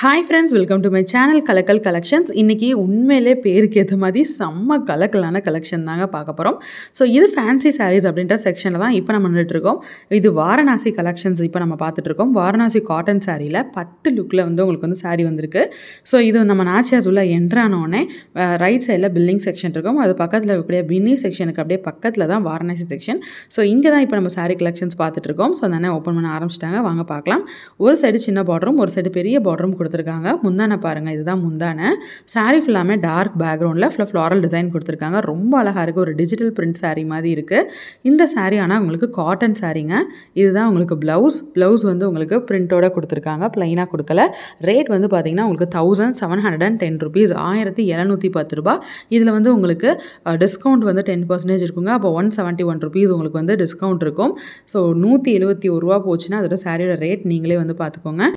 hi friends welcome to my channel கலக்கல் collections இன்றைக்கி உண்மையிலே பேருக்கு ஏற்ற மாதிரி செம்ம கலக்கலான கலெக்ஷன் தாங்க பார்க்க போகிறோம் ஸோ இது ஃபேன்சி சாரீஸ் அப்படின்ற செக்ஷனில் தான் இப்போ நம்ம நின்றுட்டுருக்கோம் இது வாரணாசி கலெக்ஷன்ஸ் இப்போ நம்ம பார்த்துட்ருக்கோம் வாரணாசி காட்டன் சாரியில் பட்டு லுக்கில் வந்து உங்களுக்கு வந்து சாரீ வந்திருக்கு ஸோ இது நம்ம நாச்சியாஸ் உள்ள என்ட்ரானோடனே ரைட் சைடில் பில்லிங் செக்ஷன் இருக்கும் அது பக்கத்தில் இருக்கக்கூடிய பின்னி செக்ஷனுக்கு அப்படியே பக்கத்தில் தான் வாரணாசி செக்ஷன் ஸோ இங்கே தான் இப்போ நம்ம சாரீ கலெக்ஷன்ஸ் பார்த்துட்ருக்கோம் ஸோ அதனால் ஓப்பன் பண்ண ஆரம்பிச்சிட்டாங்க வாங்க பார்க்கலாம் ஒரு சைடு சின்ன பார்டரும் ஒரு சைடு பெரிய பார்டரும் கொடுத்துருக்காங்க முந்தானை பாருங்கள் இதுதான் முந்தானை சாரீ ஃபுல்லாமே டார்க் பேக்ரவுண்டில் ஃபுல்லாக ஃப்ளாரல் டிசைன் கொடுத்துருக்காங்க ரொம்ப அழகாக இருக்குது ஒரு டிஜிட்டல் பிரிண்ட் சாரீ மாதிரி இருக்குது இந்த சாரீ ஆனால் உங்களுக்கு காட்டன் சாரீங்க இதுதான் உங்களுக்கு ப்ளவுஸ் ப்ளவுஸ் வந்து உங்களுக்கு பிரிண்ட்டோட கொடுத்துருக்காங்க ப்ளைனாக கொடுக்கல ரேட் வந்து பார்த்திங்கன்னா உங்களுக்கு thousand seven hundred and ten rupees ஆயிரத்தி எழுநூற்றி பத்து ரூபா இதில் வந்து உங்களுக்கு டிஸ்கவுண்ட் வந்து டென் பர்சன்டேஜ் இருக்குங்க அப்போ ஒன் செவன்ட்டி ஒன் ருபீஸ் உங்களுக்கு வந்து டிஸ்கவுண்ட் இருக்கும் ஸோ நூற்றி எழுபத்தி ஒரு ரூபா போச்சுன்னா அதோட சாரியோட ரேட் நீங்களே வந்து பார்த்துக்கோங்க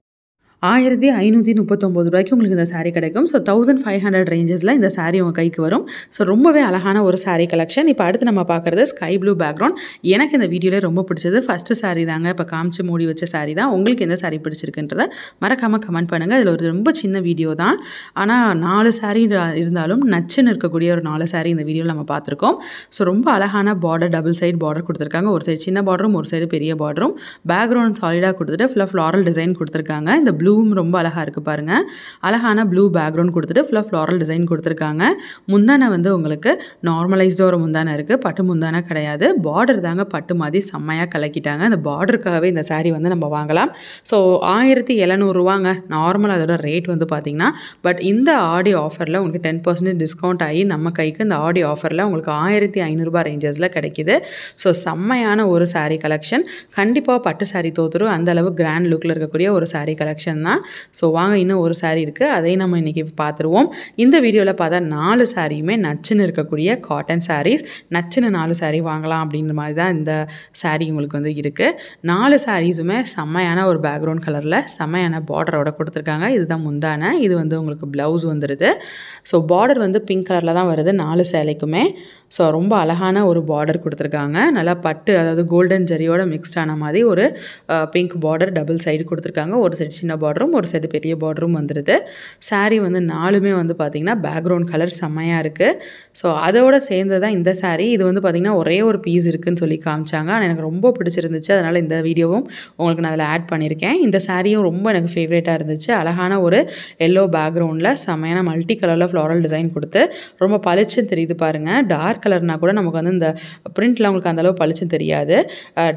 ஆயிரத்தி ஐநூற்றி முப்பத்தொம்போது ரூபாய்க்கு உங்களுக்கு இந்த சாரீ கிடைக்கும் ஸோ தௌசண்ட் ஃபைவ் ஹண்ட்ரட் ரேஞ்சஸில் இந்த சாரீ உங்கள் கைக்கு வரும் ஸோ ரொம்பவே அழகான ஒரு சாரீ கலெக்ஷன் இப்போ அடுத்து நம்ம பார்க்குறது ஸ்கை ப்ளூ பேக்ரவுண்ட் எனக்கு இந்த வீடியோவில் ரொம்ப பிடிச்சது ஃபஸ்ட்டு சாரீ தாங்க இப்போ காமிச்சு மூடி வச்ச சாரீ தான் உங்களுக்கு எந்த சாரீ பிடிச்சிருக்குன்றத மறக்காமல் கமெண்ட் பண்ணுங்கள் இதில் ஒரு ரொம்ப சின்ன வீடியோ தான் ஆனால் நாலு சாரீ இருந்தாலும் நச்சுன்னு இருக்கக்கூடிய ஒரு நாலு சாரீ இந்த வீடியோவில் நம்ம பார்த்துருக்கோம் ஸோ ரொம்ப அழகான பார்டர் டபுள் சைட் பார்டர் கொடுத்துருக்காங்க ஒரு சைடு சின்ன பார்டரும் ஒரு சைடு பெரிய பார்டரும் பேக்ரவுண்ட் சாலிடாக கொடுத்துட்டு ஃபுல்லாக ஃப்ளாரல் டிசைன் கொடுத்துருக்காங்க இந்த ப்ளூ ப்ளூவும் ரொம்ப அழகாக இருக்குது பாருங்கள் அழகான ப்ளூ பேக்ரவுண்ட் கொடுத்துட்டு ஃபுல்லாக ஃப்ளாரல் டிசைன் கொடுத்துருக்காங்க முந்தானை வந்து உங்களுக்கு நார்மலைஸ்டாக ஒரு முந்தானை இருக்குது பட்டு முந்தானை கிடையாது பார்டர் தாங்க பட்டு மாதிரி செம்மையாக கலக்கிட்டாங்க அந்த பார்டருக்காகவே இந்த சாரீ வந்து நம்ம வாங்கலாம் ஸோ ஆயிரத்தி எழுநூறுவாங்க நார்மல் அதோட ரேட் வந்து பார்த்திங்கன்னா பட் இந்த ஆடி ஆஃபரில் உங்களுக்கு டென் பர்சன்டேஜ் டிஸ்கவுண்ட் ஆகி நம்ம கைக்கு இந்த ஆடி ஆஃபரில் உங்களுக்கு ஆயிரத்தி ஐநூறுரூபா ரேஞ்சஸில் கிடைக்கிது ஸோ செம்மையான ஒரு சாரீ கலெக்ஷன் கண்டிப்பாக பட்டு சாரீ தோற்றுரும் அந்தளவு கிராண்ட் லுக்கில் இருக்கக்கூடிய ஒரு சாரீ கலெக்ஷன் கலெக்ஷன் தான் ஸோ வாங்க இன்னும் ஒரு சாரீ இருக்குது அதையும் நம்ம இன்றைக்கி பார்த்துருவோம் இந்த வீடியோவில் பார்த்தா நாலு சாரியுமே நச்சுன்னு இருக்கக்கூடிய காட்டன் சாரீஸ் நச்சுன்னு நாலு சாரீ வாங்கலாம் அப்படின்ற மாதிரி தான் இந்த சாரீ உங்களுக்கு வந்து இருக்குது நாலு சாரீஸுமே செம்மையான ஒரு பேக்ரவுண்ட் கலரில் செம்மையான பார்டரோட கொடுத்துருக்காங்க இதுதான் முந்தான இது வந்து உங்களுக்கு ப்ளவுஸ் வந்துடுது ஸோ பார்டர் வந்து பிங்க் கலரில் தான் வருது நாலு சேலைக்குமே ஸோ ரொம்ப அழகான ஒரு பார்டர் கொடுத்துருக்காங்க நல்லா பட்டு அதாவது கோல்டன் ஜரியோட மிக்ஸ்டான மாதிரி ஒரு பிங்க் பார்டர் டபுள் சைடு கொடுத்துருக்காங்க ஒரு சைடு சின்ன பார்டர் பார்ட்ரும் ஒரு சைடு பெரிய பார்ட்ரும் வந்துடுது சாரீ வந்து நாலுமே வந்து பார்த்திங்கன்னா பேக்ரவுண்ட் கலர் செம்மையாக இருக்குது ஸோ அதோட சேர்ந்து தான் இந்த சாரீ இது வந்து பார்த்திங்கன்னா ஒரே ஒரு பீஸ் இருக்குதுன்னு சொல்லி காமிச்சாங்க ஆனால் எனக்கு ரொம்ப பிடிச்சிருந்துச்சு அதனால் இந்த வீடியோவும் உங்களுக்கு நான் அதில் ஆட் பண்ணியிருக்கேன் இந்த சாரியும் ரொம்ப எனக்கு ஃபேவரேட்டாக இருந்துச்சு அழகான ஒரு எல்லோ பேக்ரவுண்டில் செம்மையான மல்டி கலரில் ஃப்ளாரல் டிசைன் கொடுத்து ரொம்ப பளிச்சுன்னு தெரியுது பாருங்கள் டார்க் கலர்னால் கூட நமக்கு வந்து இந்த ப்ரிண்டில் உங்களுக்கு அந்தளவு பளிச்சுன்னு தெரியாது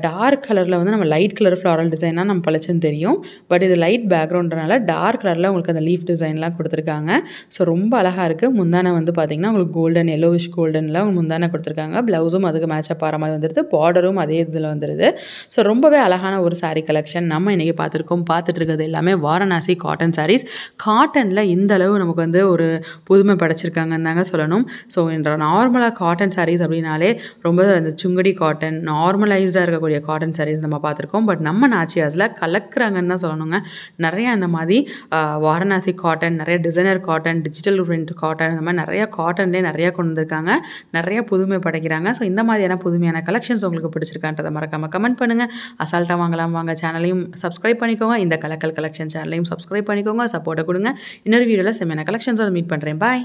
டார்க் கலரில் வந்து நம்ம லைட் கலர் ஃப்ளாரல் டிசைனாக நம்ம பளிச்சுன்னு தெரியும் பட் இது லைட் பேக் பேக்ரவுண்டனால டார்க் கலரில் உங்களுக்கு அந்த லீஃப் டிசைன்லாம் கொடுத்துருக்காங்க ஸோ ரொம்ப அழகாக இருக்குது முந்தானை வந்து பார்த்திங்கன்னா உங்களுக்கு கோல்டன் எல்லோவிஷ் கோல்டனில் முந்தானை கொடுத்துருக்காங்க ப்ளவுஸும் அதுக்கு மேட்சப் ஆகிற மாதிரி வந்துடுது பார்டரும் அதே இதில் வந்துடுது ஸோ ரொம்பவே அழகான ஒரு சாரீ கலெக்ஷன் நம்ம இன்றைக்கி பார்த்துருக்கோம் பார்த்துட்டு இருக்கிறது எல்லாமே வாரணாசி காட்டன் சாரீஸ் காட்டனில் இந்த அளவு நமக்கு வந்து ஒரு புதுமை படைச்சிருக்காங்கன்னு தாங்க சொல்லணும் ஸோ என்ற நார்மலாக காட்டன் சாரீஸ் அப்படின்னாலே ரொம்ப அந்த சுங்குடி காட்டன் நார்மலைஸ்டாக இருக்கக்கூடிய காட்டன் சாரீஸ் நம்ம பார்த்துருக்கோம் பட் நம்ம நாச்சியாஸில் கலக்கிறாங்கன்னு தான் சொல்லணுங்க நிறைய அந்த மாதிரி வாரணாசி காட்டன் நிறைய designer cotton digital print cotton இந்த மாதிரி நிறையா காட்டன்லேயே நிறையா கொண்டு வந்திருக்காங்க நிறைய புதுமை படைக்கிறாங்க ஸோ இந்த மாதிரியான புதுமையான கலெக்ஷன்ஸ் உங்களுக்கு பிடிச்சிருக்கான்றதை மறக்காமல் கமெண்ட் பண்ணுங்கள் அசால்ட்டாக வாங்கலாம் வாங்க சேனலையும் சப்ஸ்கிரைப் பண்ணிக்கோங்க இந்த கலக்கல் கலெக்ஷன் சேனலையும் சப்ஸ்கிரைப் பண்ணிக்கோங்க சப்போர்ட்டை கொடுங்க இன்னொரு வீடியோவில் செம்மையான கலெக்ஷன்ஸோட மீட் பண்ணுறேன் பாய்